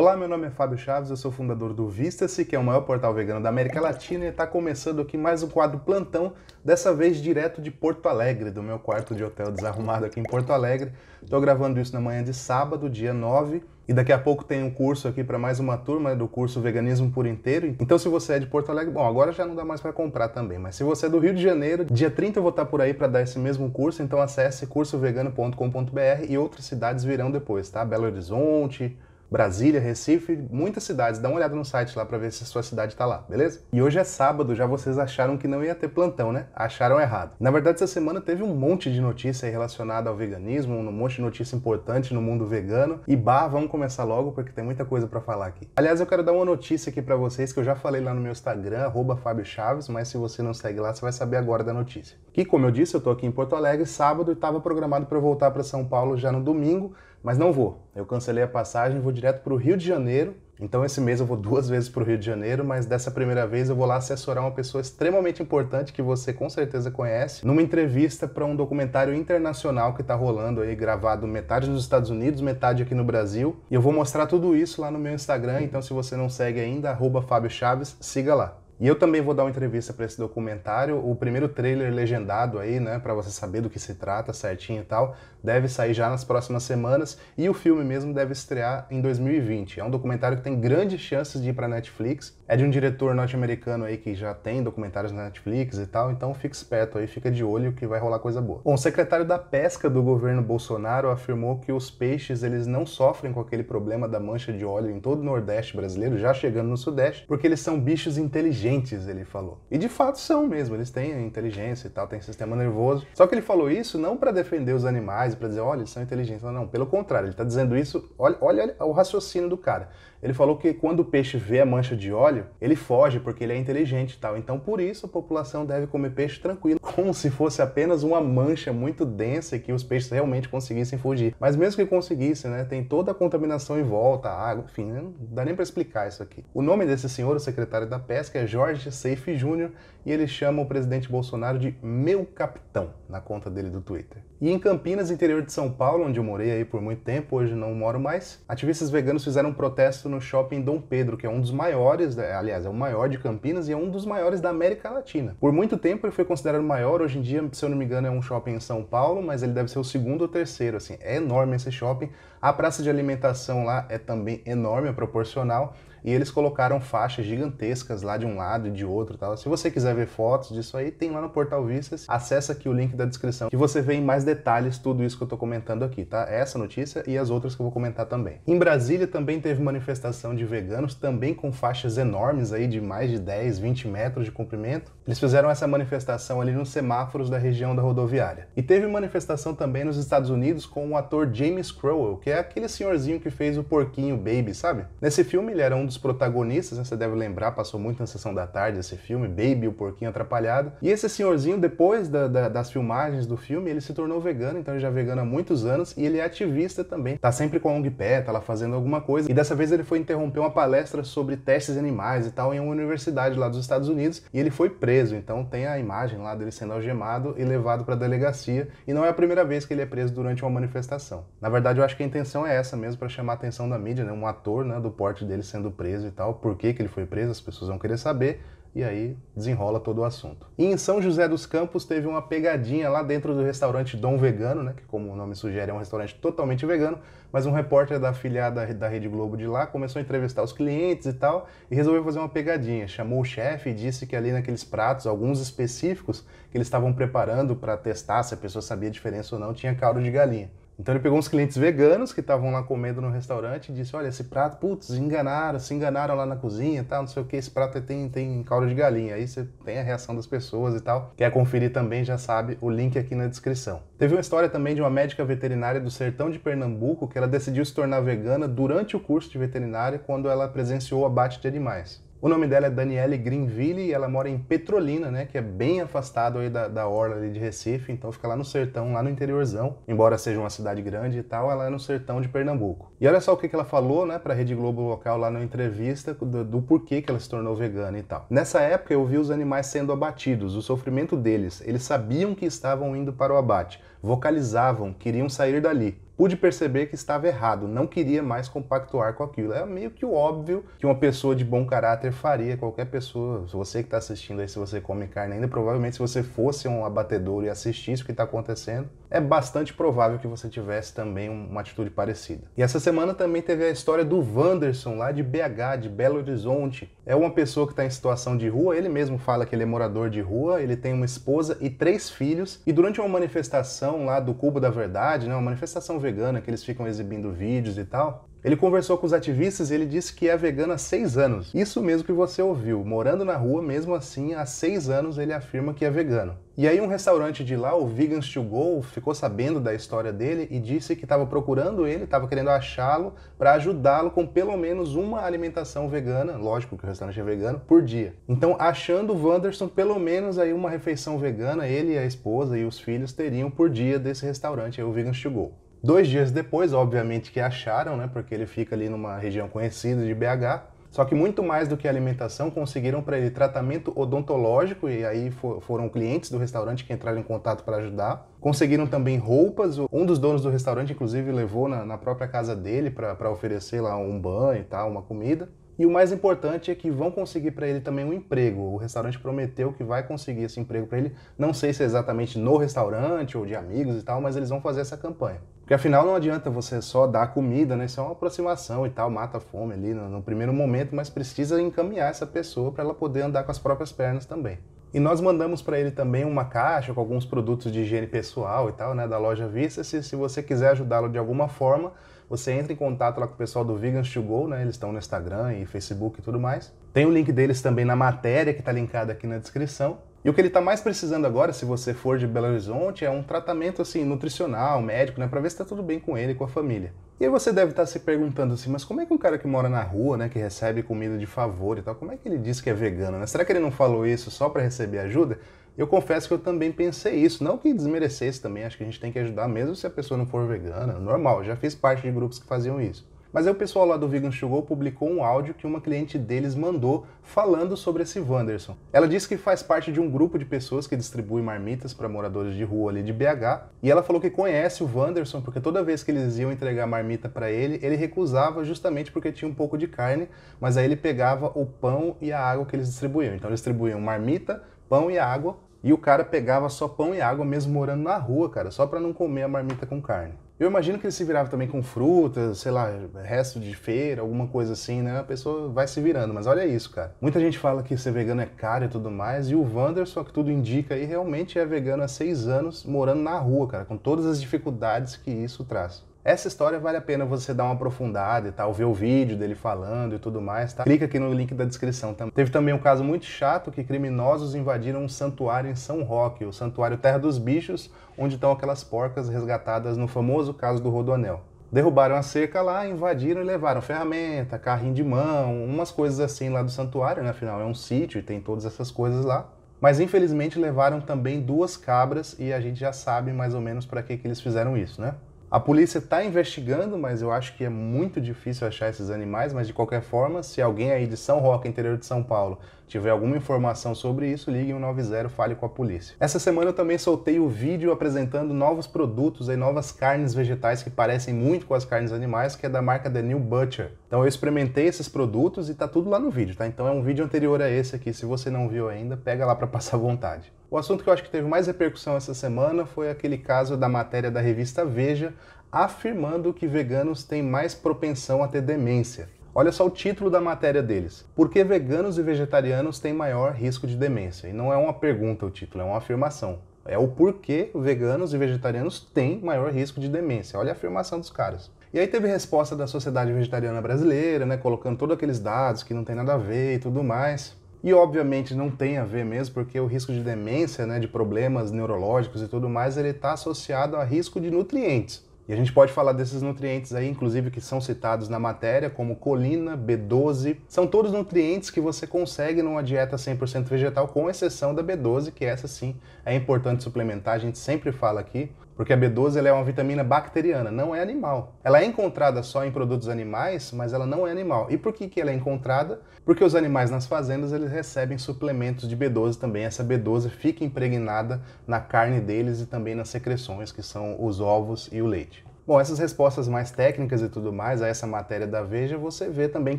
Olá, meu nome é Fábio Chaves, eu sou fundador do Vista-se, que é o maior portal vegano da América Latina, e está começando aqui mais um quadro plantão, dessa vez direto de Porto Alegre, do meu quarto de hotel desarrumado aqui em Porto Alegre. Estou gravando isso na manhã de sábado, dia 9, e daqui a pouco tem um curso aqui para mais uma turma do curso Veganismo por Inteiro. Então, se você é de Porto Alegre, bom, agora já não dá mais para comprar também, mas se você é do Rio de Janeiro, dia 30 eu vou estar tá por aí para dar esse mesmo curso, então acesse cursovegano.com.br e outras cidades virão depois, tá? Belo Horizonte, Brasília, Recife, muitas cidades. Dá uma olhada no site lá para ver se a sua cidade está lá, beleza? E hoje é sábado, já vocês acharam que não ia ter plantão, né? Acharam errado. Na verdade, essa semana teve um monte de notícia relacionada ao veganismo, um monte de notícia importante no mundo vegano. E bah, vamos começar logo porque tem muita coisa para falar aqui. Aliás, eu quero dar uma notícia aqui para vocês que eu já falei lá no meu Instagram, Fábio Chaves, mas se você não segue lá, você vai saber agora da notícia. Que, como eu disse, eu tô aqui em Porto Alegre sábado e estava programado para voltar para São Paulo já no domingo mas não vou. Eu cancelei a passagem e vou direto para o Rio de Janeiro. Então esse mês eu vou duas vezes para o Rio de Janeiro, mas dessa primeira vez eu vou lá assessorar uma pessoa extremamente importante que você com certeza conhece, numa entrevista para um documentário internacional que está rolando aí, gravado metade nos Estados Unidos, metade aqui no Brasil. E eu vou mostrar tudo isso lá no meu Instagram, então se você não segue ainda, Fábio Chaves, siga lá. E eu também vou dar uma entrevista para esse documentário. O primeiro trailer legendado aí, né, para você saber do que se trata certinho e tal, deve sair já nas próximas semanas e o filme mesmo deve estrear em 2020. É um documentário que tem grandes chances de ir para Netflix. É de um diretor norte-americano aí que já tem documentários na Netflix e tal, então fica esperto aí, fica de olho que vai rolar coisa boa. Bom, o secretário da Pesca do governo Bolsonaro afirmou que os peixes eles não sofrem com aquele problema da mancha de óleo em todo o Nordeste brasileiro, já chegando no Sudeste, porque eles são bichos inteligentes inteligentes, ele falou. E de fato são mesmo, eles têm inteligência e tal, têm sistema nervoso. Só que ele falou isso não para defender os animais, para dizer, olha, eles são inteligentes. Não, não, pelo contrário, ele está dizendo isso, olha, olha o raciocínio do cara. Ele falou que quando o peixe vê a mancha de óleo, ele foge porque ele é inteligente e tal. Então, por isso, a população deve comer peixe tranquilo, como se fosse apenas uma mancha muito densa que os peixes realmente conseguissem fugir. Mas mesmo que conseguissem, né, tem toda a contaminação em volta, a água, enfim, né, não dá nem para explicar isso aqui. O nome desse senhor, o secretário da Pesca, é Jorge Seife Júnior e ele chama o presidente Bolsonaro de meu capitão na conta dele do Twitter. E em Campinas, interior de São Paulo, onde eu morei aí por muito tempo, hoje não moro mais, ativistas veganos fizeram um protesto no shopping Dom Pedro, que é um dos maiores, é, aliás, é o maior de Campinas e é um dos maiores da América Latina. Por muito tempo ele foi considerado o maior, hoje em dia, se eu não me engano, é um shopping em São Paulo, mas ele deve ser o segundo ou terceiro, assim, é enorme esse shopping. A praça de alimentação lá é também enorme, é proporcional e eles colocaram faixas gigantescas lá de um lado e de outro tal. Se você quiser ver fotos disso aí, tem lá no Portal Vistas. Acessa aqui o link da descrição que você vê em mais detalhes tudo isso que eu tô comentando aqui, tá? Essa notícia e as outras que eu vou comentar também. Em Brasília também teve manifestação de veganos, também com faixas enormes aí de mais de 10, 20 metros de comprimento. Eles fizeram essa manifestação ali nos semáforos da região da rodoviária. E teve manifestação também nos Estados Unidos com o ator James Crowell, que é aquele senhorzinho que fez o porquinho Baby, sabe? Nesse filme ele era um dos dos protagonistas, né? você deve lembrar, passou muito na sessão da tarde esse filme, Baby, o Porquinho Atrapalhado. E esse senhorzinho, depois da, da, das filmagens do filme, ele se tornou vegano, então ele já é vegano há muitos anos e ele é ativista também. Tá sempre com a ong pé tá lá fazendo alguma coisa. E dessa vez ele foi interromper uma palestra sobre testes animais e tal em uma universidade lá dos Estados Unidos e ele foi preso. Então tem a imagem lá dele sendo algemado e levado para a delegacia. E não é a primeira vez que ele é preso durante uma manifestação. Na verdade, eu acho que a intenção é essa mesmo, para chamar a atenção da mídia, né? Um ator, né, do porte dele sendo preso preso e tal, por que, que ele foi preso, as pessoas vão querer saber, e aí desenrola todo o assunto. E em São José dos Campos teve uma pegadinha lá dentro do restaurante Dom Vegano, né, que como o nome sugere é um restaurante totalmente vegano, mas um repórter da afiliada da Rede Globo de lá começou a entrevistar os clientes e tal, e resolveu fazer uma pegadinha. Chamou o chefe e disse que ali naqueles pratos, alguns específicos que eles estavam preparando para testar se a pessoa sabia a diferença ou não, tinha caldo de galinha. Então ele pegou uns clientes veganos que estavam lá comendo no restaurante e disse: Olha, esse prato, putz, enganaram, se enganaram lá na cozinha e tal, não sei o que, esse prato tem, tem caldo de galinha. Aí você tem a reação das pessoas e tal. Quer conferir também, já sabe, o link aqui na descrição. Teve uma história também de uma médica veterinária do sertão de Pernambuco que ela decidiu se tornar vegana durante o curso de veterinária quando ela presenciou o abate de animais. O nome dela é Danielle Greenville e ela mora em Petrolina, né? Que é bem afastado aí da, da orla ali de Recife, então fica lá no sertão, lá no interiorzão. Embora seja uma cidade grande e tal, ela é no sertão de Pernambuco. E olha só o que, que ela falou, né, pra Rede Globo Local lá na entrevista do, do porquê que ela se tornou vegana e tal. Nessa época eu vi os animais sendo abatidos, o sofrimento deles. Eles sabiam que estavam indo para o abate, vocalizavam, queriam sair dali pude perceber que estava errado, não queria mais compactuar com aquilo. É meio que o óbvio que uma pessoa de bom caráter faria, qualquer pessoa. Você que está assistindo aí, se você come carne ainda, provavelmente se você fosse um abatedor e assistisse o que está acontecendo, é bastante provável que você tivesse também uma atitude parecida. E essa semana também teve a história do Wanderson, lá de BH, de Belo Horizonte. É uma pessoa que está em situação de rua, ele mesmo fala que ele é morador de rua, ele tem uma esposa e três filhos, e durante uma manifestação lá do Cubo da Verdade, né, uma manifestação vegana que eles ficam exibindo vídeos e tal, ele conversou com os ativistas e ele disse que é vegano há seis anos. Isso mesmo que você ouviu, morando na rua, mesmo assim, há seis anos ele afirma que é vegano. E aí um restaurante de lá, o Vegans to Go, ficou sabendo da história dele e disse que estava procurando ele, estava querendo achá-lo para ajudá-lo com pelo menos uma alimentação vegana, lógico que o restaurante é vegano, por dia. Então, achando o Wanderson pelo menos aí uma refeição vegana, ele a esposa e os filhos teriam por dia desse restaurante, aí, o Vegans to Go. Dois dias depois, obviamente que acharam, né, porque ele fica ali numa região conhecida de BH. Só que muito mais do que alimentação, conseguiram para ele tratamento odontológico, e aí for, foram clientes do restaurante que entraram em contato para ajudar. Conseguiram também roupas, um dos donos do restaurante, inclusive, levou na, na própria casa dele para oferecer lá um banho e tal, uma comida. E o mais importante é que vão conseguir para ele também um emprego. O restaurante prometeu que vai conseguir esse emprego para ele. Não sei se é exatamente no restaurante ou de amigos e tal, mas eles vão fazer essa campanha. Porque afinal não adianta você só dar comida, né? Isso é uma aproximação e tal, mata a fome ali no, no primeiro momento, mas precisa encaminhar essa pessoa para ela poder andar com as próprias pernas também. E nós mandamos para ele também uma caixa com alguns produtos de higiene pessoal e tal, né, da loja Vista. Se, se você quiser ajudá-lo de alguma forma, você entra em contato lá com o pessoal do Vegans to Go, né? Eles estão no Instagram e Facebook e tudo mais. Tem o link deles também na matéria que está linkada aqui na descrição. E o que ele está mais precisando agora, se você for de Belo Horizonte, é um tratamento assim nutricional, médico, né, para ver se está tudo bem com ele, com a família. E aí você deve estar tá se perguntando assim, mas como é que um cara que mora na rua, né, que recebe comida de favor e tal, como é que ele diz que é vegano? Né? Será que ele não falou isso só para receber ajuda? Eu confesso que eu também pensei isso, não que desmerecesse também, acho que a gente tem que ajudar mesmo se a pessoa não for vegana, normal, já fiz parte de grupos que faziam isso. Mas aí o pessoal lá do Vegan chegou, publicou um áudio que uma cliente deles mandou falando sobre esse Wanderson. Ela disse que faz parte de um grupo de pessoas que distribui marmitas para moradores de rua ali de BH, e ela falou que conhece o Wanderson porque toda vez que eles iam entregar marmita para ele, ele recusava justamente porque tinha um pouco de carne, mas aí ele pegava o pão e a água que eles distribuíam. Então eles distribuíam marmita, pão e água, e o cara pegava só pão e água mesmo morando na rua, cara, só para não comer a marmita com carne. Eu imagino que ele se virava também com frutas, sei lá, resto de feira, alguma coisa assim, né? A pessoa vai se virando, mas olha isso, cara. Muita gente fala que ser vegano é caro e tudo mais, e o Vander, só que tudo indica aí, realmente é vegano há seis anos, morando na rua, cara, com todas as dificuldades que isso traz. Essa história vale a pena você dar uma aprofundada e tal, ver o vídeo dele falando e tudo mais, tá? Clica aqui no link da descrição também. Teve também um caso muito chato que criminosos invadiram um santuário em São Roque, o Santuário Terra dos Bichos, onde estão aquelas porcas resgatadas no famoso caso do Rodoanel. Derrubaram a cerca lá, invadiram e levaram ferramenta, carrinho de mão, umas coisas assim lá do santuário, né? Afinal, é um sítio e tem todas essas coisas lá. Mas infelizmente levaram também duas cabras e a gente já sabe mais ou menos para que, que eles fizeram isso, né? A polícia está investigando, mas eu acho que é muito difícil achar esses animais. Mas de qualquer forma, se alguém aí de São Roque, interior de São Paulo, tiver alguma informação sobre isso, ligue 190, fale com a polícia. Essa semana eu também soltei o vídeo apresentando novos produtos e novas carnes vegetais que parecem muito com as carnes animais, que é da marca The New Butcher. Então eu experimentei esses produtos e tá tudo lá no vídeo, tá? Então é um vídeo anterior a esse aqui. Se você não viu ainda, pega lá para passar vontade. O assunto que eu acho que teve mais repercussão essa semana foi aquele caso da matéria da revista Veja afirmando que veganos têm mais propensão a ter demência. Olha só o título da matéria deles. Por que veganos e vegetarianos têm maior risco de demência? E não é uma pergunta o título, é uma afirmação. É o porquê veganos e vegetarianos têm maior risco de demência. Olha a afirmação dos caras. E aí teve resposta da Sociedade Vegetariana Brasileira, né, colocando todos aqueles dados que não tem nada a ver e tudo mais. E obviamente não tem a ver mesmo, porque o risco de demência, né, de problemas neurológicos e tudo mais, ele está associado a risco de nutrientes. E a gente pode falar desses nutrientes aí, inclusive que são citados na matéria, como colina, B12. São todos nutrientes que você consegue numa dieta 100% vegetal, com exceção da B12, que essa sim é importante suplementar, a gente sempre fala aqui. Porque a B12 é uma vitamina bacteriana, não é animal. Ela é encontrada só em produtos animais, mas ela não é animal. E por que, que ela é encontrada? Porque os animais nas fazendas eles recebem suplementos de B12 também. Essa B12 fica impregnada na carne deles e também nas secreções, que são os ovos e o leite. Bom, essas respostas mais técnicas e tudo mais a essa matéria da Veja você vê também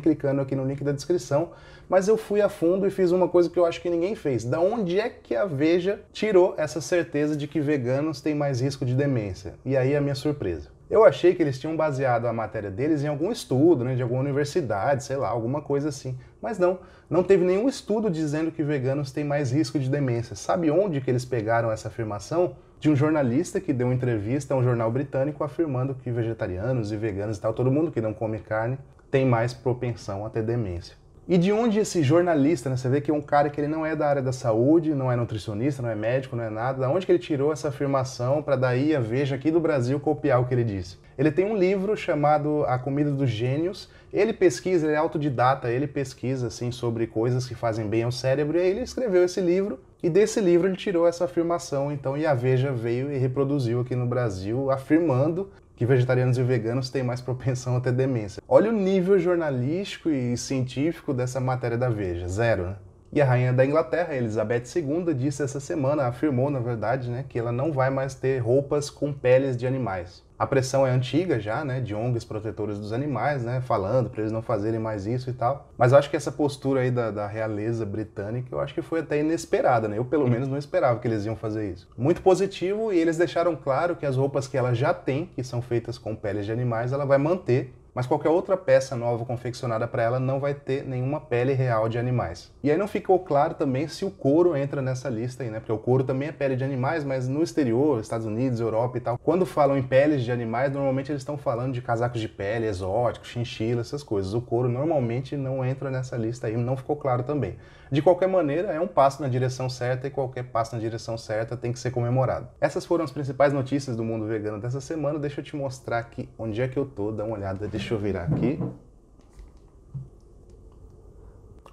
clicando aqui no link da descrição, mas eu fui a fundo e fiz uma coisa que eu acho que ninguém fez. Da onde é que a Veja tirou essa certeza de que veganos têm mais risco de demência? E aí a minha surpresa. Eu achei que eles tinham baseado a matéria deles em algum estudo, né, de alguma universidade, sei lá, alguma coisa assim. Mas não, não teve nenhum estudo dizendo que veganos têm mais risco de demência. Sabe onde que eles pegaram essa afirmação? de um jornalista que deu uma entrevista a um jornal britânico afirmando que vegetarianos e veganos e tal, todo mundo que não come carne, tem mais propensão a ter demência. E de onde esse jornalista, né? Você vê que é um cara que ele não é da área da saúde, não é nutricionista, não é médico, não é nada. Da onde que ele tirou essa afirmação para daí a Veja aqui do Brasil copiar o que ele disse? Ele tem um livro chamado A Comida dos Gênios. Ele pesquisa, ele é autodidata, ele pesquisa assim sobre coisas que fazem bem ao cérebro e aí ele escreveu esse livro e desse livro ele tirou essa afirmação, então, e a Veja veio e reproduziu aqui no Brasil, afirmando que vegetarianos e veganos têm mais propensão a ter demência. Olha o nível jornalístico e científico dessa matéria da Veja, zero, né? E a rainha da Inglaterra, Elizabeth II, disse essa semana, afirmou na verdade, né, que ela não vai mais ter roupas com peles de animais. A pressão é antiga já, né, de ONGs protetoras dos animais, né, falando para eles não fazerem mais isso e tal. Mas eu acho que essa postura aí da, da, realeza britânica, eu acho que foi até inesperada, né? Eu pelo menos não esperava que eles iam fazer isso. Muito positivo e eles deixaram claro que as roupas que ela já tem, que são feitas com peles de animais, ela vai manter mas qualquer outra peça nova confeccionada para ela não vai ter nenhuma pele real de animais. E aí não ficou claro também se o couro entra nessa lista aí, né? Porque o couro também é pele de animais, mas no exterior, Estados Unidos, Europa e tal, quando falam em peles de animais, normalmente eles estão falando de casacos de pele, exóticos, chinchila, essas coisas. O couro normalmente não entra nessa lista aí, não ficou claro também. De qualquer maneira, é um passo na direção certa e qualquer passo na direção certa tem que ser comemorado. Essas foram as principais notícias do mundo vegano dessa semana. Deixa eu te mostrar aqui onde é que eu tô, dá uma olhada, deixa Deixa eu virar aqui.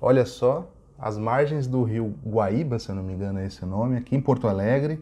Olha só, as margens do rio Guaíba, se eu não me engano é esse nome, aqui em Porto Alegre.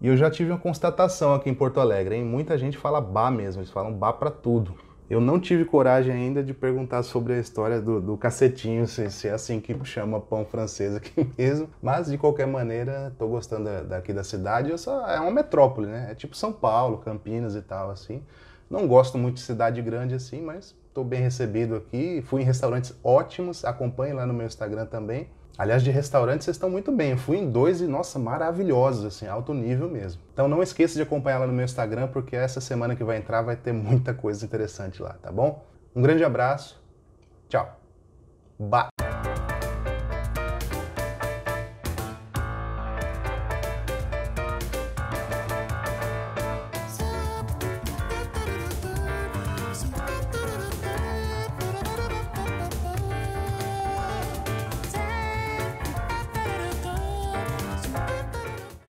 E eu já tive uma constatação aqui em Porto Alegre, hein? Muita gente fala Bá mesmo, eles falam Bá para tudo. Eu não tive coragem ainda de perguntar sobre a história do, do cacetinho, se, se, é assim que chama pão francês aqui mesmo. Mas, de qualquer maneira, estou gostando daqui da cidade. Só, é uma metrópole, né? É tipo São Paulo, Campinas e tal, assim. Não gosto muito de cidade grande assim, mas estou bem recebido aqui. Fui em restaurantes ótimos, acompanhe lá no meu Instagram também. Aliás, de restaurantes vocês estão muito bem. Eu fui em dois e, nossa, maravilhosos, assim, alto nível mesmo. Então não esqueça de acompanhar lá no meu Instagram, porque essa semana que vai entrar vai ter muita coisa interessante lá, tá bom? Um grande abraço, tchau, bye!